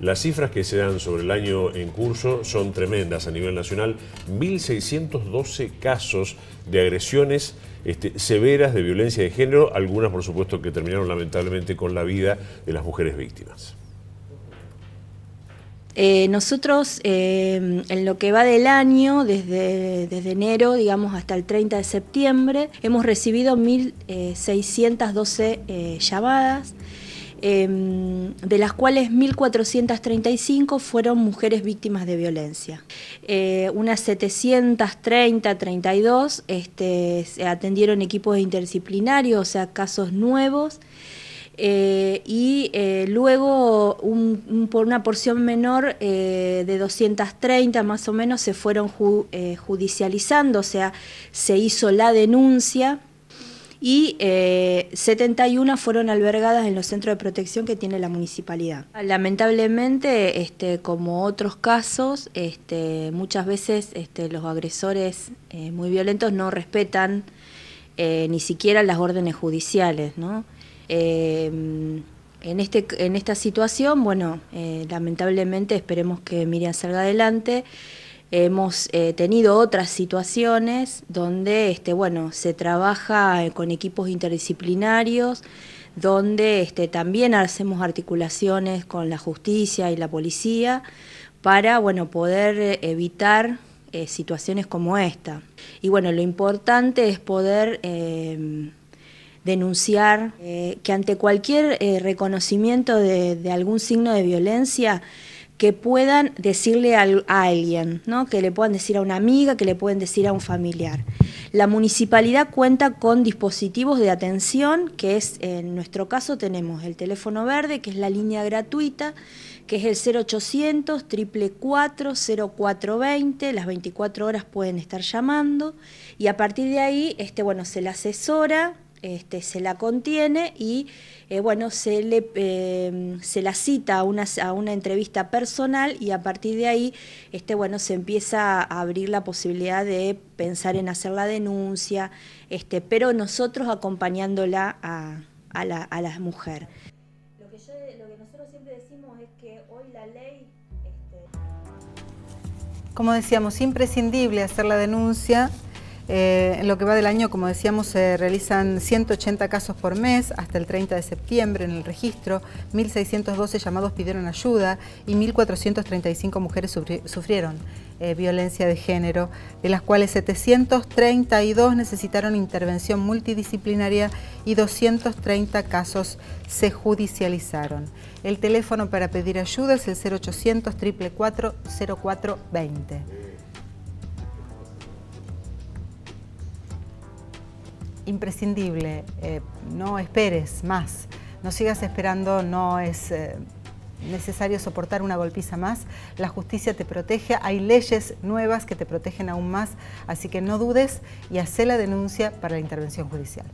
Las cifras que se dan sobre el año en curso son tremendas a nivel nacional. 1.612 casos de agresiones este, severas de violencia de género, algunas por supuesto que terminaron lamentablemente con la vida de las mujeres víctimas. Eh, nosotros, eh, en lo que va del año, desde, desde, enero, digamos, hasta el 30 de septiembre, hemos recibido 1.612 eh, llamadas. Em, de las cuales 1.435 fueron mujeres víctimas de violencia. Eh, unas 730, 32 este, atendieron equipos interdisciplinarios, o sea, casos nuevos. Eh, y eh, luego por una porción menor de 230 más o menos se fueron judicializando, o sea, se hizo la denuncia y 71 eh, fueron albergadas en los centros de protección que tiene la municipalidad. Lamentablemente, este, como otros casos, este, muchas veces este, los agresores eh, muy violentos no respetan eh, ni siquiera las órdenes judiciales. Em, en, este, en esta situación, bueno, lamentablemente esperemos que Miriam salga adelante. Hemos eh, tenido otras situaciones donde este, bueno, se trabaja eh, con equipos interdisciplinarios, donde este, también hacemos articulaciones con la justicia y la policía para bueno, poder eh, evitar situaciones como esta. Y bueno, lo importante es poder em, denunciar que ante cualquier reconocimiento de algún signo de violencia, que puedan decirle a, alguien, ¿no? que le puedan decir a una amiga, que le pueden decir a un familiar. La municipalidad cuenta con dispositivos de atención, que es, en nuestro caso tenemos el teléfono verde, que es la línea gratuita, que es el 0800 444 0420, las 24 horas pueden estar llamando, y a partir de ahí, este, bueno, se la asesora, este, se la contiene y eh, bueno, se, le, eh, se la cita a una, a una, entrevista personal y a partir de ahí este, bueno, se empieza a abrir la posibilidad de pensar en hacer la denuncia, este, pero nosotros acompañándola a, a, la, a mujer. nosotros siempre decimos es que hoy la ley... Este, Como decíamos, imprescindible hacer la denuncia eh, en lo que va del año, como decíamos, se realizan 180 casos por mes hasta el 30 de septiembre en el registro, 1.612 llamados pidieron ayuda y 1.435 mujeres sufrieron eh, violencia de género, de las cuales 732 necesitaron intervención multidisciplinaria y 230 casos se judicializaron. El teléfono para pedir ayuda es el 0800 444 0420. imprescindible, eh, no esperes más, no sigas esperando, no es... Eh, necesario soportar una golpiza más. La justicia te protege, hay leyes nuevas que te protegen aún más, así que no dudes y haz la denuncia para la intervención judicial.